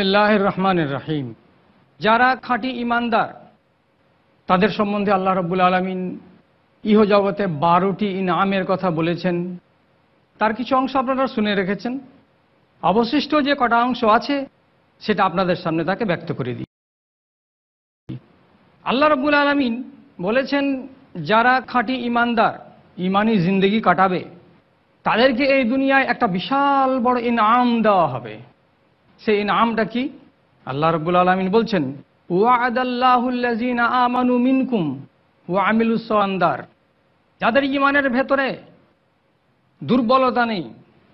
বিসমিল্লাহ রহমানের রাহিম যারা খাঁটি ইমানদার তাদের সম্বন্ধে আল্লাহ রব্বুল আলমিন ইহজগতে বারোটি ইনামের কথা বলেছেন তার কিছু অংশ আপনারা শুনে রেখেছেন অবশিষ্ট যে কটা অংশ আছে সেটা আপনাদের সামনে তাকে ব্যক্ত করে দিই আল্লাহ রব্বুল আলমিন বলেছেন যারা খাঁটি ইমানদার ইমানি জিন্দগি কাটাবে তাদেরকে এই দুনিয়ায় একটা বিশাল বড় ইনাম দেওয়া হবে সেই ইনআমটা কি আল্লাহ রব্বুল আলমিন বলছেন ওয়াদাল্লাহুল্লাজিনা আমানু মিনকুম ওয়া যাদের ইমানের ভেতরে দুর্বলতা নেই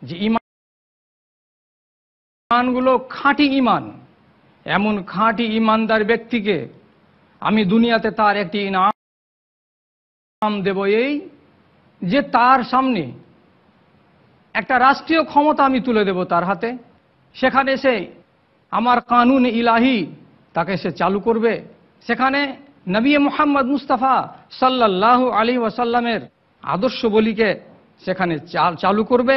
যে ইমানগুলো খাঁটি ইমান এমন খাঁটি ইমানদার ব্যক্তিকে আমি দুনিয়াতে তার একটি ইনাম দেব এই যে তার সামনে একটা রাষ্ট্রীয় ক্ষমতা আমি তুলে দেব তার হাতে সেখানে সে আমার কানুন ইলাহি তাকে সে চালু করবে সেখানে নবী মোহাম্মদ মুস্তাফা সাল্লাহ আলী ওয়াসাল্লামের আদর্শ বলিকে সেখানে চালু করবে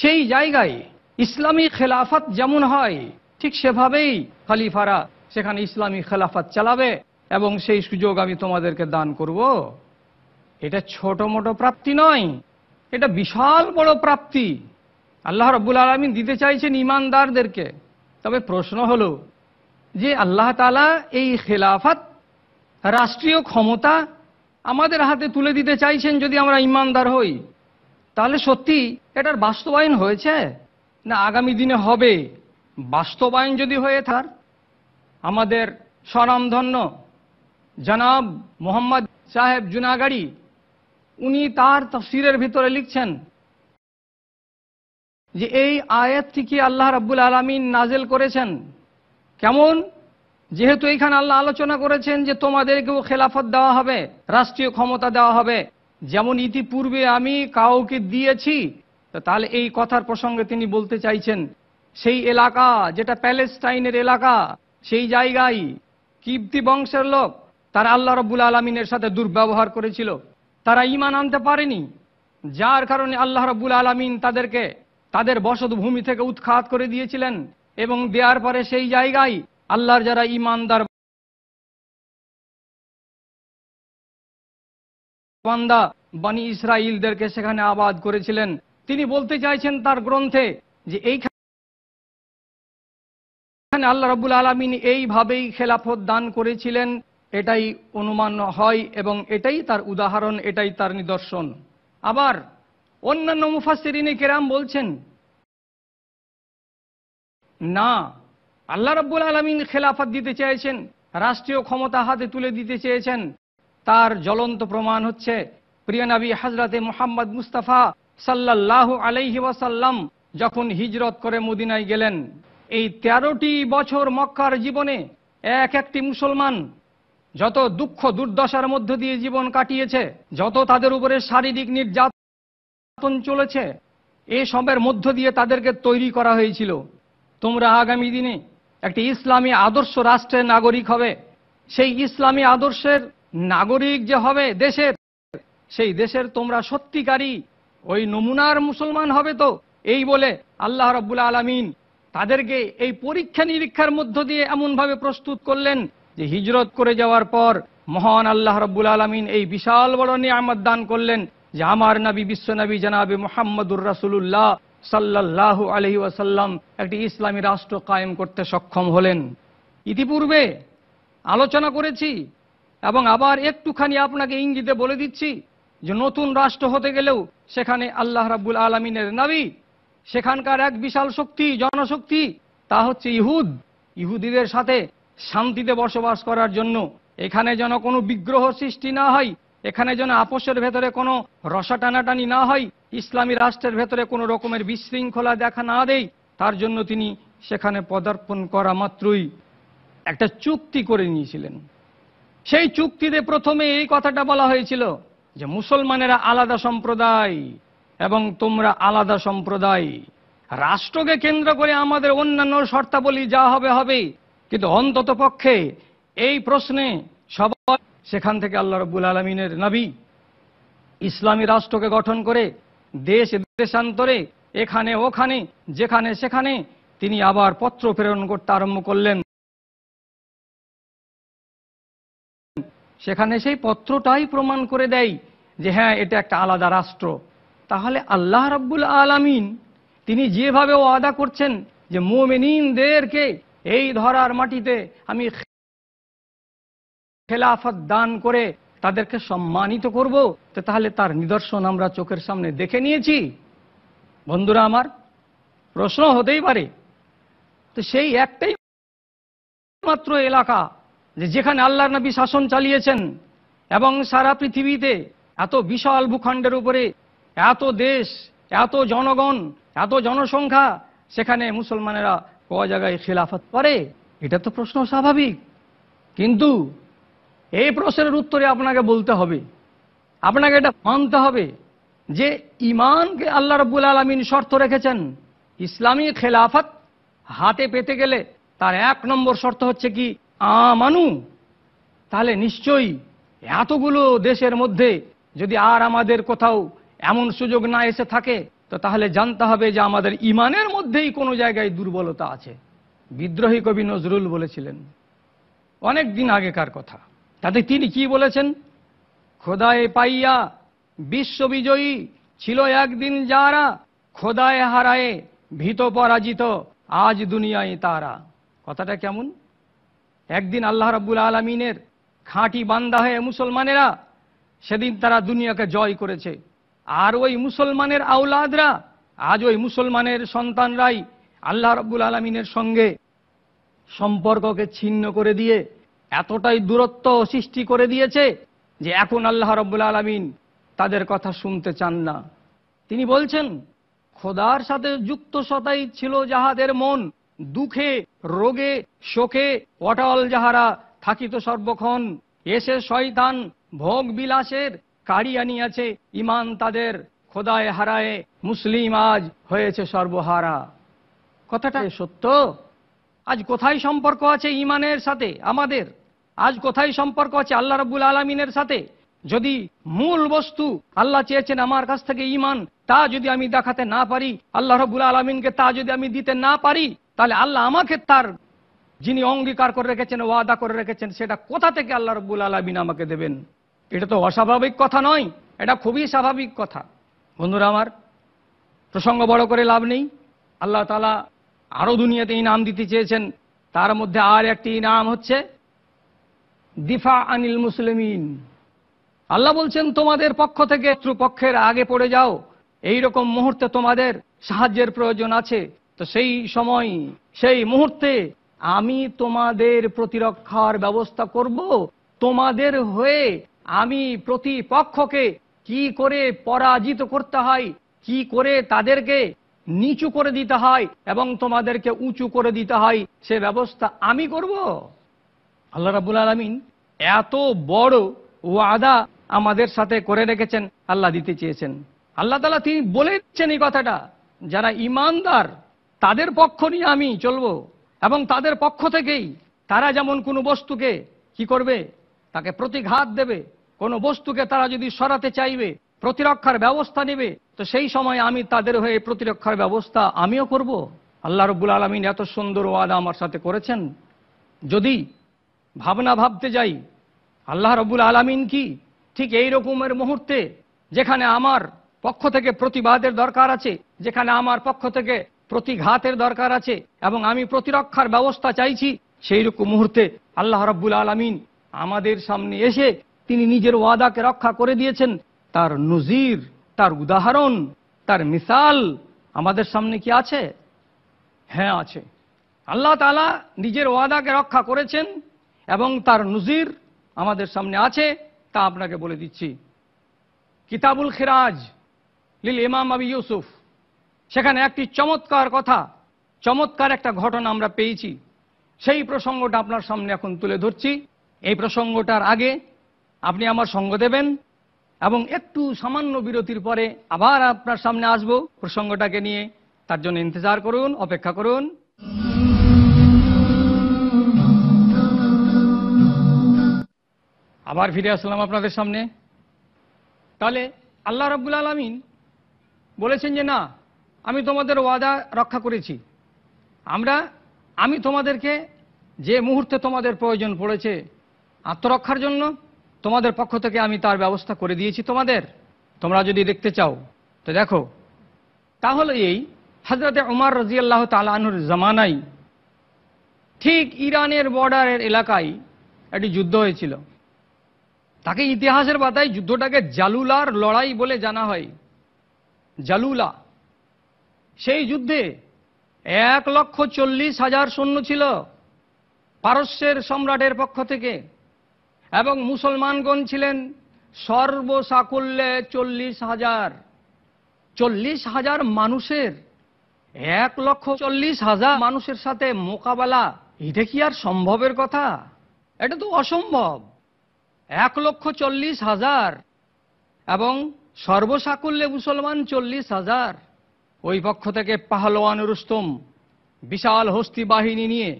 সেই জায়গায় ইসলামী খেলাফত যেমন হয় ঠিক সেভাবেই খালিফারা সেখানে ইসলামী খেলাফত চালাবে এবং সেই সুযোগ আমি তোমাদেরকে দান করব। এটা ছোট মোটো প্রাপ্তি নয় এটা বিশাল বড় প্রাপ্তি আল্লাহ রব্বুল আলমিন দিতে চাইছেন ইমানদারদেরকে তবে প্রশ্ন হলো যে আল্লাহ তালা এই খেলাফাত রাষ্ট্রীয় ক্ষমতা আমাদের হাতে তুলে দিতে চাইছেন যদি আমরা ইমানদার হই তাহলে সত্যি এটার বাস্তবায়ন হয়েছে না আগামী দিনে হবে বাস্তবায়ন যদি হয়ে থার আমাদের স্বনামধন্য জনাব মোহাম্মদ সাহেব জুনাগাড়ি উনি তার তফসিরের ভিতরে লিখছেন যে এই আয়াত থেকে আল্লাহ রাব্বুল আলমিন নাজেল করেছেন কেমন যেহেতু এইখানে আল্লাহ আলোচনা করেছেন যে তোমাদেরকেও খেলাফত দেওয়া হবে রাষ্ট্রীয় ক্ষমতা দেওয়া হবে যেমন ইতিপূর্বে আমি কাউকে দিয়েছি তাহলে এই কথার প্রসঙ্গে তিনি বলতে চাইছেন সেই এলাকা যেটা প্যালেস্টাইনের এলাকা সেই জায়গায় কিপ্তি বংশের লোক তারা আল্লাহ রব্বুল আলমিনের সাথে দুর্ব্যবহার করেছিল তারা ইমান আনতে পারেনি যার কারণে আল্লাহ রব্বুল আলমিন তাদেরকে তাদের বসতভূমি থেকে উৎখাত করে দিয়েছিলেন এবং দেওয়ার পরে সেই জায়গায় আল্লাহর যারা ইমানদার বান্দা বানি ইসরাইলদেরকে সেখানে আবাদ করেছিলেন তিনি বলতে চাইছেন তার গ্রন্থে যে এইখানে আল্লাহ রবুল আলমিন এইভাবেই খেলাফত দান করেছিলেন এটাই অনুমান হয় এবং এটাই তার উদাহরণ এটাই তার নিদর্শন আবার অন্যান্য মুফাসিরিনী কেরাম বলছেন না আল্লাহ রব্বুল আলমিন খেলাফত দিতে চেয়েছেন রাষ্ট্রীয় ক্ষমতা হাতে তুলে দিতে চেয়েছেন তার জ্বলন্ত প্রমাণ হচ্ছে প্রিয়নাবী হাজরাতে মোহাম্মদ মুস্তাফা সাল্লাহ আলহি ওয়াসাল্লাম যখন হিজরত করে মদিনায় গেলেন এই তেরোটি বছর মক্কার জীবনে এক একটি মুসলমান যত দুঃখ দুর্দশার মধ্য দিয়ে জীবন কাটিয়েছে যত তাদের উপরে শারীরিক নির্যাতন প্রাক্তন চলেছে এ সবের মধ্য দিয়ে তাদেরকে তৈরি করা হয়েছিল তোমরা আগামী দিনে একটি ইসলামী আদর্শ রাষ্ট্রের নাগরিক হবে সেই ইসলামী আদর্শের নাগরিক যে হবে দেশের সেই দেশের তোমরা সত্যিকারী ওই নমুনার মুসলমান হবে তো এই বলে আল্লাহ রব্বুল আলমিন তাদেরকে এই পরীক্ষা নিরীক্ষার মধ্য দিয়ে এমনভাবে প্রস্তুত করলেন যে হিজরত করে যাওয়ার পর মহান আল্লাহ রব্বুল আলমিন এই বিশাল বড় নিয়ামত দান করলেন যে আমার নবী নবী জনাবে মোহাম্মদুর রাসুল্লাহ সাল্লাহ আলহি ওয়াসাল্লাম একটি ইসলামী রাষ্ট্র কায়েম করতে সক্ষম হলেন ইতিপূর্বে আলোচনা করেছি এবং আবার একটুখানি আপনাকে ইঙ্গিতে বলে দিচ্ছি যে নতুন রাষ্ট্র হতে গেলেও সেখানে আল্লাহ রাব্বুল আলমিনের নাবি সেখানকার এক বিশাল শক্তি জনশক্তি তা হচ্ছে ইহুদ ইহুদিদের সাথে শান্তিতে বসবাস করার জন্য এখানে যেন কোনো বিগ্রহ সৃষ্টি না হয় এখানে যেন আপোষের ভেতরে কোনো রসা টানাটানি না হয় ইসলামী রাষ্ট্রের ভেতরে কোনো রকমের বিশৃঙ্খলা দেখা না দেয় তার জন্য তিনি সেখানে পদার্পণ করা মাত্রই একটা চুক্তি করে নিয়েছিলেন সেই চুক্তিতে প্রথমে এই কথাটা বলা হয়েছিল যে মুসলমানেরা আলাদা সম্প্রদায় এবং তোমরা আলাদা সম্প্রদায় রাষ্ট্রকে কেন্দ্র করে আমাদের অন্যান্য শর্তাবলী যা হবে হবে কিন্তু অন্তত পক্ষে এই প্রশ্নে সেখান থেকে আল্লাহ রব্বুল আলমিনের নাবি ইসলামী রাষ্ট্রকে গঠন করে দেশ দেশান্তরে এখানে ওখানে যেখানে সেখানে তিনি আবার পত্র প্রেরণ করতে আরম্ভ করলেন সেখানে সেই পত্রটাই প্রমাণ করে দেয় যে হ্যাঁ এটা একটা আলাদা রাষ্ট্র তাহলে আল্লাহ রব্বুল আলামিন তিনি যেভাবে ও আদা করছেন যে মোমেনিনদেরকে এই ধরার মাটিতে আমি খেলাফত দান করে তাদেরকে সম্মানিত করব তাহলে তার নিদর্শন আমরা চোখের সামনে দেখে নিয়েছি বন্ধুরা আমার প্রশ্ন হতেই পারে তো সেই একটাই মাত্র এলাকা যে যেখানে আল্লাহর নবী শাসন চালিয়েছেন এবং সারা পৃথিবীতে এত বিশাল ভূখণ্ডের উপরে এত দেশ এত জনগণ এত জনসংখ্যা সেখানে মুসলমানেরা ক জায়গায় খেলাফত করে এটা তো প্রশ্ন স্বাভাবিক কিন্তু এই প্রশ্নের উত্তরে আপনাকে বলতে হবে আপনাকে এটা মানতে হবে যে ইমানকে আল্লাহ রব্বুল আলমিন শর্ত রেখেছেন ইসলামী খেলাফত হাতে পেতে গেলে তার এক নম্বর শর্ত হচ্ছে কি আমানু তাহলে নিশ্চয়ই এতগুলো দেশের মধ্যে যদি আর আমাদের কোথাও এমন সুযোগ না এসে থাকে তো তাহলে জানতে হবে যে আমাদের ইমানের মধ্যেই কোনো জায়গায় দুর্বলতা আছে বিদ্রোহী কবি নজরুল বলেছিলেন অনেক দিন আগেকার কথা তাতে তিনি কি বলেছেন খোদায় পাইয়া বিশ্ববিজয়ী ছিল একদিন যারা খোদায় হারায়ে ভীত পরাজিত আজ দুনিয়ায় তারা কথাটা কেমন একদিন আল্লাহ রাব্বুল আলমিনের খাঁটি বান্দা হয়ে মুসলমানেরা সেদিন তারা দুনিয়াকে জয় করেছে আর ওই মুসলমানের আউলাদরা আজ ওই মুসলমানের সন্তানরাই আল্লাহ রব্বুল আলমিনের সঙ্গে সম্পর্ককে ছিন্ন করে দিয়ে এতটাই দূরত্ব সৃষ্টি করে দিয়েছে যে এখন আল্লাহ রব্বুল আলমিন তাদের কথা শুনতে চান না তিনি বলছেন খোদার সাথে যুক্ত সতাই ছিল যাহাদের মন দুঃখে রোগে শোকে অটল যাহারা থাকিত সর্বক্ষণ এসে শয়তান ভোগ বিলাসের কাড়ি আনিয়াছে ইমান তাদের খোদায় হারায়ে মুসলিম আজ হয়েছে সর্বহারা কথাটা সত্য আজ কোথায় সম্পর্ক আছে ইমানের সাথে আমাদের আজ কোথায় সম্পর্ক আছে আল্লাহ রব্বুল আলমিনের সাথে যদি মূল বস্তু আল্লাহ চেয়েছেন আমার কাছ থেকে ইমান তা যদি আমি দেখাতে না পারি আল্লাহ রবুল আলমিনকে তা যদি আমি দিতে না পারি তাহলে আল্লাহ আমাকে তার যিনি অঙ্গীকার করে রেখেছেন ওয়াদা করে রেখেছেন সেটা কোথা থেকে আল্লাহ রব্বুল আলমিন আমাকে দেবেন এটা তো অস্বাভাবিক কথা নয় এটা খুবই স্বাভাবিক কথা বন্ধুরা আমার প্রসঙ্গ বড় করে লাভ নেই আল্লাহ তালা আরও দুনিয়াতে ইনাম দিতে চেয়েছেন তার মধ্যে আর একটি ইনাম হচ্ছে দিফা আনিল মুসলিমিন আল্লাহ বলছেন তোমাদের পক্ষ থেকে পক্ষের আগে পড়ে যাও এই রকম মুহূর্তে তোমাদের সাহায্যের প্রয়োজন আছে তো সেই সময় সেই মুহূর্তে আমি তোমাদের প্রতিরক্ষার ব্যবস্থা করব তোমাদের হয়ে আমি প্রতিপক্ষকে কি করে পরাজিত করতে হয় কি করে তাদেরকে নিচু করে দিতে হয় এবং তোমাদেরকে উঁচু করে দিতে হয় সে ব্যবস্থা আমি করব আল্লাহ রাবুল আলমিন এত বড় ওয়াদা আমাদের সাথে করে রেখেছেন আল্লাহ দিতে চেয়েছেন আল্লাহ তালা তিনি বলে দিচ্ছেন এই কথাটা যারা ইমানদার তাদের পক্ষ নিয়ে আমি চলবো এবং তাদের পক্ষ থেকেই তারা যেমন কোনো বস্তুকে কি করবে তাকে প্রতিঘাত দেবে কোনো বস্তুকে তারা যদি সরাতে চাইবে প্রতিরক্ষার ব্যবস্থা নেবে তো সেই সময় আমি তাদের হয়ে প্রতিরক্ষার ব্যবস্থা আমিও করব আল্লাহ রব্বুল আলমিন এত সুন্দর ওয়াদা আমার সাথে করেছেন যদি ভাবনা ভাবতে যাই আল্লাহ রবুল আলমিন কি ঠিক এই রকমের মুহূর্তে যেখানে আমার পক্ষ থেকে প্রতিবাদের দরকার আছে যেখানে আমার পক্ষ থেকে প্রতিঘাতের দরকার আছে এবং আমি প্রতিরক্ষার ব্যবস্থা চাইছি সেই রকম মুহূর্তে আল্লাহ রব্বুল আলমিন আমাদের সামনে এসে তিনি নিজের ওয়াদাকে রক্ষা করে দিয়েছেন তার নজির তার উদাহরণ তার মিসাল আমাদের সামনে কি আছে হ্যাঁ আছে আল্লাহ তালা নিজের ওয়াদাকে রক্ষা করেছেন এবং তার নজির আমাদের সামনে আছে তা আপনাকে বলে দিচ্ছি কিতাবুল খিরাজ লিল ইমাম আবি ইউসুফ সেখানে একটি চমৎকার কথা চমৎকার একটা ঘটনা আমরা পেয়েছি সেই প্রসঙ্গটা আপনার সামনে এখন তুলে ধরছি এই প্রসঙ্গটার আগে আপনি আমার সঙ্গ দেবেন এবং একটু সামান্য বিরতির পরে আবার আপনার সামনে আসব প্রসঙ্গটাকে নিয়ে তার জন্য ইন্তজার করুন অপেক্ষা করুন আবার ফিরে আসলাম আপনাদের সামনে তাহলে আল্লাহ রব্বুল আলমিন বলেছেন যে না আমি তোমাদের ওয়াদা রক্ষা করেছি আমরা আমি তোমাদেরকে যে মুহূর্তে তোমাদের প্রয়োজন পড়েছে আত্মরক্ষার জন্য তোমাদের পক্ষ থেকে আমি তার ব্যবস্থা করে দিয়েছি তোমাদের তোমরা যদি দেখতে চাও তো দেখো তাহলে এই হজরতে উমার আল্লাহ তালানুর জামানাই ঠিক ইরানের বর্ডারের এলাকায় একটি যুদ্ধ হয়েছিল তাকে ইতিহাসের পাতায় যুদ্ধটাকে জালুলার লড়াই বলে জানা হয় জালুলা সেই যুদ্ধে এক লক্ষ চল্লিশ হাজার সৈন্য ছিল পারস্যের সম্রাটের পক্ষ থেকে এবং মুসলমানগণ ছিলেন সর্বসাকুল্যে চল্লিশ হাজার চল্লিশ হাজার মানুষের এক লক্ষ চল্লিশ হাজার মানুষের সাথে মোকাবেলা এটা কি আর সম্ভবের কথা এটা তো অসম্ভব এক লক্ষ চল্লিশ হাজার এবং সর্বসাকুল্যে মুসলমান চল্লিশ হাজার ওই পক্ষ থেকে পাহালোয়ান রুস্তম বিশাল হস্তি বাহিনী নিয়ে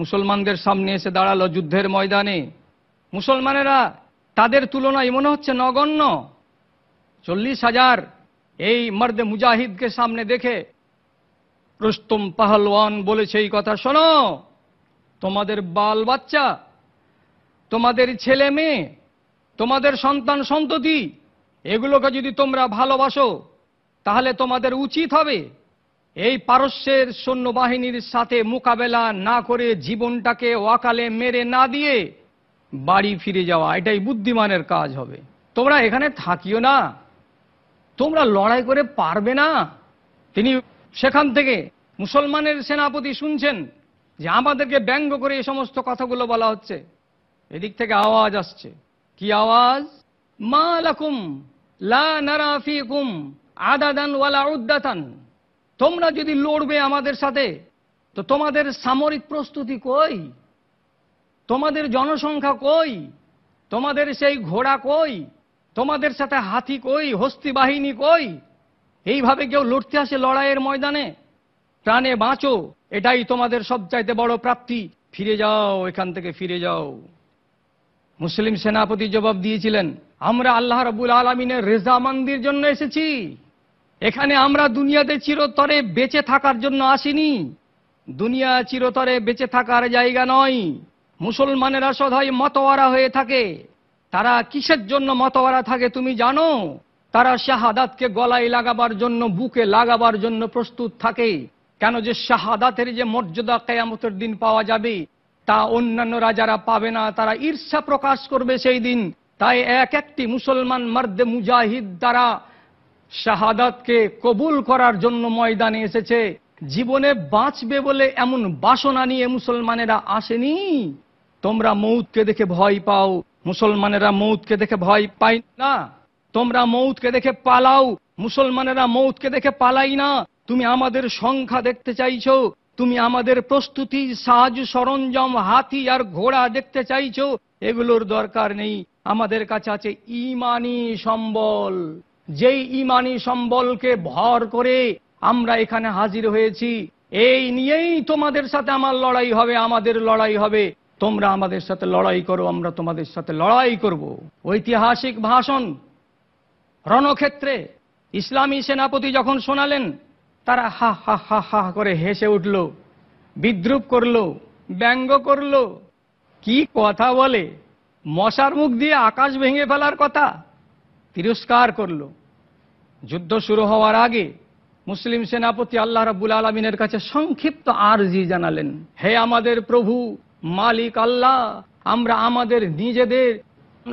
মুসলমানদের সামনে এসে দাঁড়ালো যুদ্ধের ময়দানে মুসলমানেরা তাদের তুলনায় মনে হচ্ছে নগণ্য চল্লিশ হাজার এই মর্দ মুজাহিদকে সামনে দেখে রুস্তম পাহলোয়ান বলেছে এই কথা শোনো তোমাদের বাল বাচ্চা তোমাদের ছেলে মেয়ে তোমাদের সন্তান সন্ততি এগুলোকে যদি তোমরা ভালোবাসো তাহলে তোমাদের উচিত হবে এই পারস্যের সৈন্যবাহিনীর সাথে মোকাবেলা না করে জীবনটাকে ওয়াকালে মেরে না দিয়ে বাড়ি ফিরে যাওয়া এটাই বুদ্ধিমানের কাজ হবে তোমরা এখানে থাকিও না তোমরা লড়াই করে পারবে না তিনি সেখান থেকে মুসলমানের সেনাপতি শুনছেন যে আমাদেরকে ব্যঙ্গ করে এই সমস্ত কথাগুলো বলা হচ্ছে এদিক থেকে আওয়াজ আসছে কি আওয়াজ মা লাকুম লা নারাফিকুম আদাদান ওয়ালা উদ্দাতান তোমরা যদি লড়বে আমাদের সাথে তো তোমাদের সামরিক প্রস্তুতি কই তোমাদের জনসংখ্যা কই তোমাদের সেই ঘোড়া কই তোমাদের সাথে হাতি কই হস্তি বাহিনী কই এইভাবে কেউ লড়তে আসে লড়াইয়ের ময়দানে প্রাণে বাঁচো এটাই তোমাদের সবচাইতে বড় প্রাপ্তি ফিরে যাও এখান থেকে ফিরে যাও মুসলিম সেনাপতি জবাব দিয়েছিলেন আমরা আল্লাহ রবুল আলমিনের রেজামান্দির জন্য এসেছি এখানে আমরা দুনিয়াতে চিরতরে বেঁচে থাকার জন্য আসিনি দুনিয়া চিরতরে বেঁচে থাকার জায়গা নয় মুসলমানেরা সদাই মতওয়ারা হয়ে থাকে তারা কিসের জন্য মতওয়ারা থাকে তুমি জানো তারা শাহাদাতকে গলায় লাগাবার জন্য বুকে লাগাবার জন্য প্রস্তুত থাকে কেন যে শাহাদাতের যে মর্যাদা কেয়ামতের দিন পাওয়া যাবে তা অন্যান্য রাজারা পাবে না তারা ঈর্ষা প্রকাশ করবে সেই দিন তাই এক একটি মুসলমান মার্দে মুজাহিদ দ্বারা শাহাদাতকে কবুল করার জন্য ময়দানে এসেছে জীবনে বাঁচবে বলে এমন বাসনা নিয়ে মুসলমানেরা আসেনি তোমরা মৌতকে দেখে ভয় পাও মুসলমানেরা মৌতকে দেখে ভয় পাই না তোমরা মৌতকে দেখে পালাও মুসলমানেরা মৌতকে দেখে পালাই না তুমি আমাদের সংখ্যা দেখতে চাইছো তুমি আমাদের প্রস্তুতি সাজ সরঞ্জাম হাতি আর ঘোড়া দেখতে চাইছো এগুলোর দরকার নেই আমাদের কাছে আছে ইমানি সম্বল যেই ইমানি সম্বলকে ভর করে আমরা এখানে হাজির হয়েছি এই নিয়েই তোমাদের সাথে আমার লড়াই হবে আমাদের লড়াই হবে তোমরা আমাদের সাথে লড়াই করো আমরা তোমাদের সাথে লড়াই করব ঐতিহাসিক ভাষণ রণক্ষেত্রে ইসলামী সেনাপতি যখন শোনালেন তারা হা হা হা হা করে হেসে উঠল বিদ্রুপ করল ব্যঙ্গ করল কি কথা বলে মশার মুখ দিয়ে আকাশ ভেঙে ফেলার কথা তিরস্কার করল যুদ্ধ শুরু হওয়ার আগে মুসলিম সেনাপতি আল্লাহ রাবুল আলমিনের কাছে সংক্ষিপ্ত আরজি জানালেন হে আমাদের প্রভু মালিক আল্লাহ আমরা আমাদের নিজেদের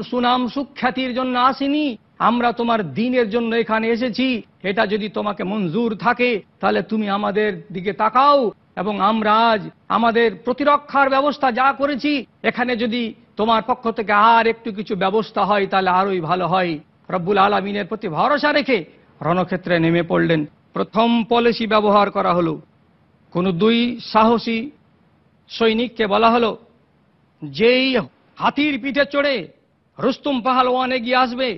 সুনাম সুখ্যাতির জন্য আসিনি আমরা তোমার দিনের জন্য এখানে এসেছি এটা যদি তোমাকে মঞ্জুর থাকে তাহলে তুমি আমাদের দিকে তাকাও এবং আমরা আজ আমাদের প্রতিরক্ষার ব্যবস্থা যা করেছি এখানে যদি তোমার পক্ষ থেকে আর একটু কিছু ব্যবস্থা হয় তাহলে আরোই ভালো হয় রব্বুল আলমিনের প্রতি ভরসা রেখে রণক্ষেত্রে নেমে পড়লেন প্রথম পলিসি ব্যবহার করা হলো কোনো দুই সাহসী সৈনিককে বলা হলো যেই হাতির পিঠে চড়ে রুস্তুম পাহালওয়ানে গিয়ে আসবে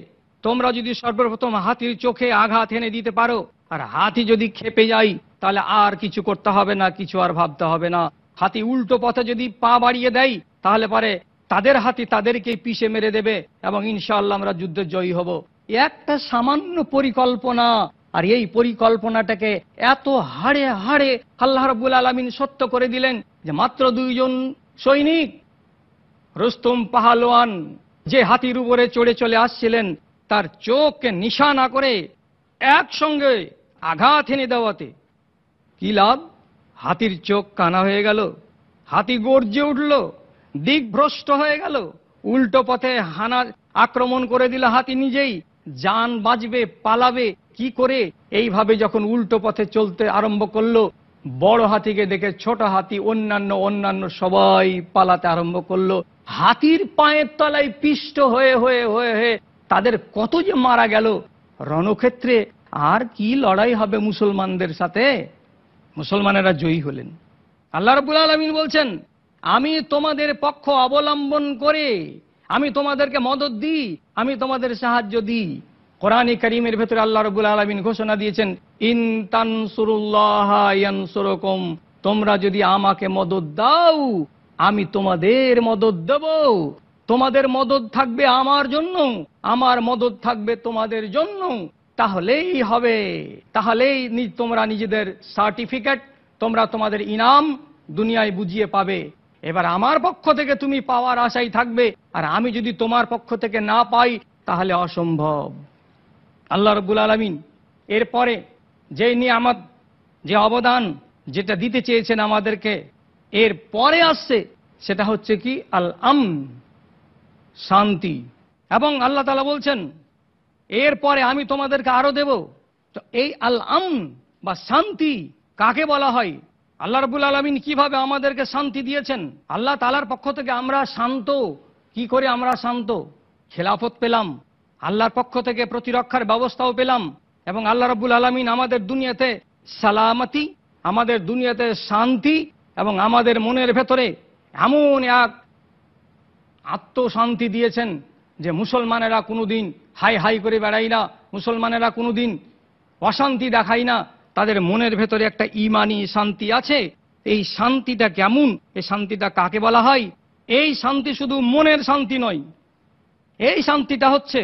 তোমরা যদি সর্বপ্রথম হাতির চোখে আঘাত এনে দিতে পারো আর হাতি যদি খেপে যাই তাহলে আর কিছু করতে হবে না কিছু আর ভাবতে হবে না হাতি উল্টো পথে যদি পা বাড়িয়ে দেয় তাহলে পরে তাদের হাতি তাদেরকে পিষে মেরে দেবে এবং ইনশাআল্লাহ আমরা যুদ্ধে জয়ী হব একটা সামান্য পরিকল্পনা আর এই পরিকল্পনাটাকে এত হাড়ে হাড়ে আল্লাহ রবুল আলমিন সত্য করে দিলেন যে মাত্র দুইজন সৈনিক রুস্তম পাহালোয়ান যে হাতির উপরে চড়ে চলে আসছিলেন তার চোখকে নিশা না করে একসঙ্গে আঘাত এনে দেওয়াতে কি লাভ হাতির চোখ কানা হয়ে গেল হাতি গর্জে উঠল দিকভ্রষ্ট হয়ে গেল উল্টো পথে হানা আক্রমণ করে দিল হাতি নিজেই যান বাজবে পালাবে কি করে এইভাবে যখন উল্টো পথে চলতে আরম্ভ করলো বড় হাতিকে দেখে ছোট হাতি অন্যান্য অন্যান্য সবাই পালাতে আরম্ভ করলো হাতির পায়ের তলায় পিষ্ট হয়ে হয়ে হয়ে হয়ে তাদের কত যে মারা গেল রণক্ষেত্রে আর কি লড়াই হবে মুসলমানদের সাথে মুসলমানেরা জয়ী হলেন আল্লাহ রবুল আলমিন বলছেন আমি তোমাদের পক্ষ অবলম্বন করে আমি তোমাদেরকে মদত দিই আমি তোমাদের সাহায্য দিই কোরআনী করিমের ভেতরে আল্লাহ রবুল আলমিন ঘোষণা দিয়েছেন ইন তোমরা যদি আমাকে মদত দাও আমি তোমাদের মদত দেব তোমাদের মদত থাকবে আমার জন্য আমার মদত থাকবে তোমাদের জন্য তাহলেই হবে তাহলেই তোমরা নিজেদের সার্টিফিকেট তোমরা তোমাদের ইনাম দুনিয়ায় বুঝিয়ে পাবে এবার আমার পক্ষ থেকে তুমি পাওয়ার আশাই থাকবে আর আমি যদি তোমার পক্ষ থেকে না পাই তাহলে অসম্ভব আল্লাহ রব্বুল আলমিন এরপরে যে নিয়ামত যে অবদান যেটা দিতে চেয়েছেন আমাদেরকে এর পরে আসছে সেটা হচ্ছে কি আল আম শান্তি এবং আল্লাহ তালা বলছেন এরপরে আমি তোমাদেরকে আরো দেব তো এই আল আম বা শান্তি কাকে বলা হয় আল্লাহ রবুল আলমিন কিভাবে আমাদেরকে শান্তি দিয়েছেন আল্লাহ তালার পক্ষ থেকে আমরা শান্ত কি করে আমরা শান্ত খেলাফত পেলাম আল্লাহর পক্ষ থেকে প্রতিরক্ষার ব্যবস্থাও পেলাম এবং আল্লাহ রবুল আলমিন আমাদের দুনিয়াতে সালামতি আমাদের দুনিয়াতে শান্তি এবং আমাদের মনের ভেতরে এমন এক আত্মশান্তি দিয়েছেন যে মুসলমানেরা কোনো দিন হাই হাই করে বেড়াই না মুসলমানেরা কোনো দিন অশান্তি দেখায় না তাদের মনের ভেতরে একটা ইমানি শান্তি আছে এই শান্তিটা কেমন এই শান্তিটা কাকে বলা হয় এই শান্তি শুধু মনের শান্তি নয় এই শান্তিটা হচ্ছে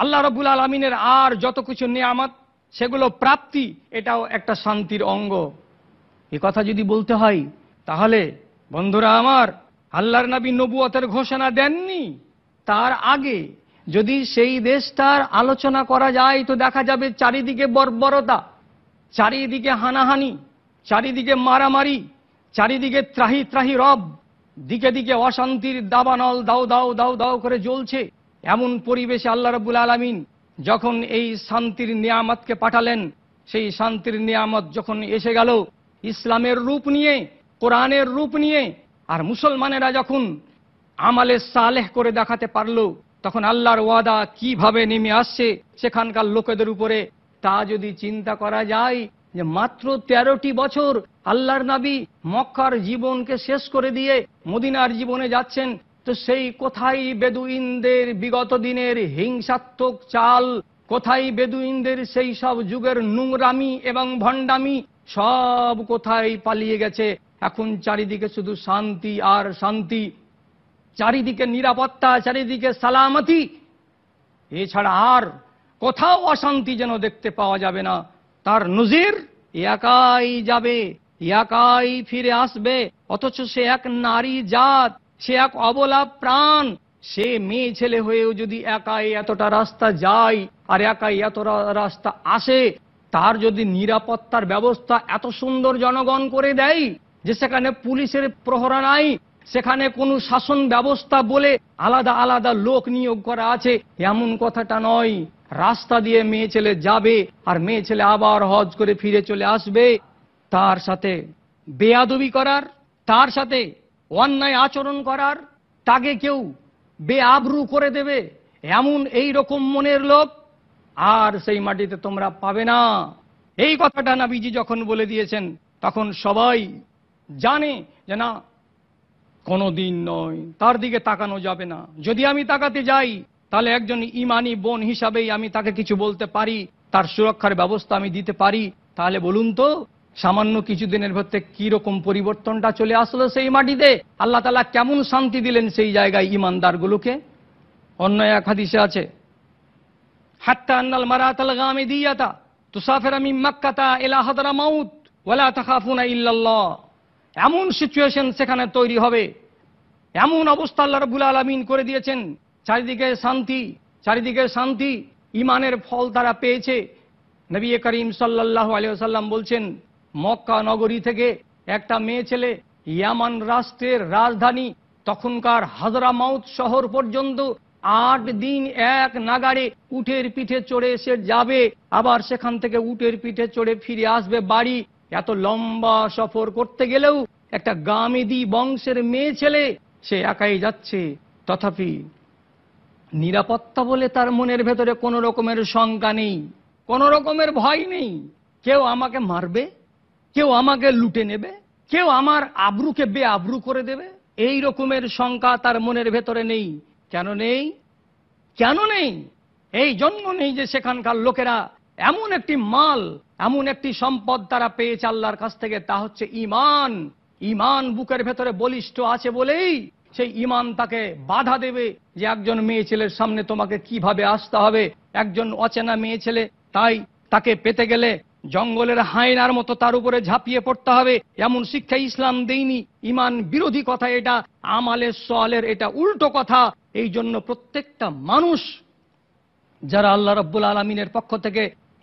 আল্লাহ রবুল আলমিনের আর যত কিছু নিয়ামত সেগুলো প্রাপ্তি এটাও একটা শান্তির অঙ্গ এ কথা যদি বলতে হয় তাহলে বন্ধুরা আমার আল্লাহর নবী নবুয়তের ঘোষণা দেননি তার আগে যদি সেই দেশটার আলোচনা করা যায় তো দেখা যাবে চারিদিকে বর্বরতা চারিদিকে হানাহানি চারিদিকে মারামারি চারিদিকে ত্রাহি ত্রাহি রব দিকে দিকে অশান্তির দাবানল দাও দাও দাও দাও করে জ্বলছে এমন পরিবেশে আল্লাহ রবুল আলমিন যখন এই শান্তির নিয়ামতকে পাঠালেন সেই শান্তির নিয়ামত যখন এসে গেল ইসলামের রূপ নিয়ে কোরআনের রূপ নিয়ে আর মুসলমানেরা যখন আমালে সালেহ করে দেখাতে পারল তখন আল্লাহর ওয়াদা কিভাবে নেমে আসছে সেখানকার লোকেদের উপরে তা যদি চিন্তা করা যায় যে মাত্র তেরোটি বছর আল্লাহর নাবি মক্কার জীবনকে শেষ করে দিয়ে মদিনার জীবনে যাচ্ছেন তো সেই কোথায় বেদুইনদের বিগত দিনের হিংসাত্মক চাল কোথায় বেদুইনদের সেই সব যুগের নোংরামি এবং ভণ্ডামি সব কোথায় পালিয়ে গেছে এখন চারিদিকে শুধু শান্তি আর শান্তি চারিদিকে নিরাপত্তা চারিদিকে সালামতি এছাড়া আর কোথাও অশান্তি যেন দেখতে পাওয়া যাবে না তার নজির একাই যাবে একাই ফিরে আসবে অথচ সে এক নারী জাত সে এক অবলা প্রাণ সে মেয়ে ছেলে হয়েও যদি একাই এতটা রাস্তা যায় আর একাই এতটা রাস্তা আসে তার যদি নিরাপত্তার ব্যবস্থা এত সুন্দর জনগণ করে দেয় যে সেখানে পুলিশের প্রহরা নাই সেখানে কোনো শাসন ব্যবস্থা বলে আলাদা আলাদা লোক নিয়োগ করা আছে এমন কথাটা নয় রাস্তা দিয়ে মেয়ে ছেলে যাবে আর মেয়ে ছেলে আবার হজ করে ফিরে চলে আসবে তার সাথে বেয়াদবি করার তার সাথে অন্যায় আচরণ করার তাকে কেউ বেআবরু করে দেবে এমন এই রকম মনের লোক আর সেই মাটিতে তোমরা পাবে না এই কথাটা নাবিজি যখন বলে দিয়েছেন তখন সবাই জানে যে না কোনো দিন নয় তার দিকে তাকানো যাবে না যদি আমি তাকাতে যাই তাহলে একজন ইমানি বোন হিসাবেই আমি তাকে কিছু বলতে পারি তার সুরক্ষার ব্যবস্থা আমি দিতে পারি তাহলে বলুন তো সামান্য কিছুদিনের ভিতরে কিরকম পরিবর্তনটা চলে আসলো সেই মাটিতে আল্লাহ তালা কেমন শান্তি দিলেন সেই জায়গায় ইমানদারগুলোকে অন্য এক হাদিসে আছে হাত্তা আন্নাল মারাতাল আমি দিয়াতা তুসাফের আমি মাক্কাতা এলা হাদারা মাউত ওলা তাকাফুনা ইল্লাল্লাহ এমন সিচুয়েশন সেখানে তৈরি হবে এমন অবস্থা আল্লাহ রবুল আলমিন করে দিয়েছেন চারিদিকে শান্তি চারিদিকে শান্তি ইমানের ফল তারা পেয়েছে নবী করিম সাল্লাহ আলিয়াল্লাম বলছেন মক্কা নগরী থেকে একটা মেয়ে ছেলে ইয়ামান রাষ্ট্রের রাজধানী তখনকার মাউথ শহর পর্যন্ত আট দিন এক নাগারে উটের পিঠে চড়ে এসে যাবে আবার সেখান থেকে উটের পিঠে চড়ে ফিরে আসবে বাড়ি এত লম্বা সফর করতে গেলেও একটা গামেদি বংশের মেয়ে ছেলে সে একাই যাচ্ছে তথাপি নিরাপত্তা বলে তার মনের ভেতরে কোনো রকমের শঙ্কা নেই কোন রকমের ভয় নেই কেউ আমাকে মারবে কেউ আমাকে লুটে নেবে কেউ আমার আব্রুকে বে আব্রু করে দেবে এই রকমের শঙ্কা তার মনের ভেতরে নেই কেন নেই কেন নেই এই জন্য নেই যে সেখানকার লোকেরা এমন একটি মাল এমন একটি সম্পদ তারা পেয়েছে আল্লাহর কাছ থেকে তা হচ্ছে ইমান ইমান বুকের ভেতরে বলিষ্ঠ আছে বলেই সেই ইমান তাকে বাধা দেবে যে একজন মেয়ে ছেলের সামনে তোমাকে কিভাবে আসতে হবে একজন অচেনা মেয়ে ছেলে তাই তাকে পেতে গেলে জঙ্গলের হায়নার মতো তার উপরে ঝাঁপিয়ে পড়তে হবে এমন শিক্ষা ইসলাম দেইনি ইমান বিরোধী কথা এটা আমালের সোয়ালের এটা উল্টো কথা এই জন্য প্রত্যেকটা মানুষ যারা আল্লাহ রব্বুল আলমিনের পক্ষ থেকে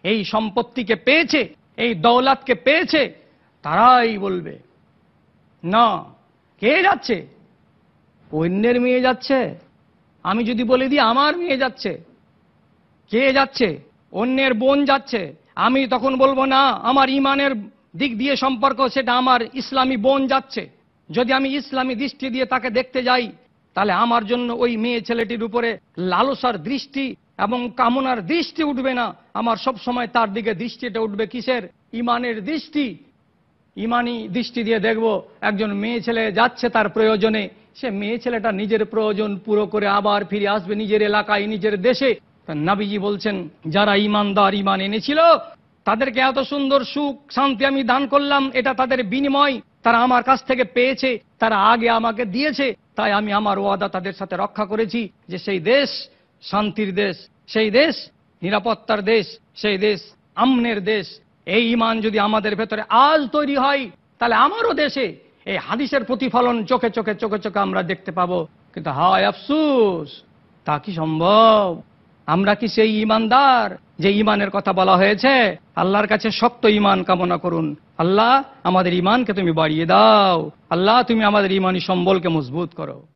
এই সম্পত্তিকে পেয়েছে এই দৌলাতকে পেয়েছে তারাই বলবে না কে যাচ্ছে অন্যের মেয়ে যাচ্ছে আমি যদি বলে দিই আমার মেয়ে যাচ্ছে কে যাচ্ছে অন্যের বোন যাচ্ছে আমি তখন বলবো না আমার ইমানের দিক দিয়ে সম্পর্ক সেটা আমার ইসলামী বোন যাচ্ছে যদি আমি ইসলামী দৃষ্টি দিয়ে তাকে দেখতে যাই তাহলে আমার জন্য ওই মেয়ে ছেলেটির উপরে লালসার দৃষ্টি এবং কামনার দৃষ্টি উঠবে না আমার সব সময় তার দিকে দৃষ্টিটা উঠবে কিসের ইমানের দৃষ্টি ইমানি দৃষ্টি দিয়ে দেখব একজন মেয়ে ছেলে যাচ্ছে তার প্রয়োজনে সে মেয়ে ছেলেটা নিজের প্রয়োজন পুরো করে আবার ফিরে আসবে নিজের এলাকায় নিজের দেশে নাবিজি বলছেন যারা ইমানদার ইমান এনেছিল তাদেরকে এত সুন্দর সুখ শান্তি আমি দান করলাম এটা তাদের বিনিময় তারা আমার কাছ থেকে পেয়েছে তারা আগে আমাকে দিয়েছে তাই আমি আমার ওয়াদা তাদের সাথে রক্ষা করেছি যে সেই দেশ শান্তির দেশ সেই দেশ নিরাপত্তার দেশ সেই দেশ আমনের দেশ এই ইমান যদি আমাদের ভেতরে আজ তৈরি হয় তাহলে আমারও দেশে এই হাদিসের প্রতিফলন চোখে চোখে চোখে চোখে আমরা দেখতে পাবো কিন্তু হায় আফসুস তা কি সম্ভব আমরা কি সেই ইমানদার যে ইমানের কথা বলা হয়েছে আল্লাহর কাছে শক্ত ইমান কামনা করুন আল্লাহ আমাদের ইমানকে তুমি বাড়িয়ে দাও আল্লাহ তুমি আমাদের ইমানি সম্বলকে মজবুত করো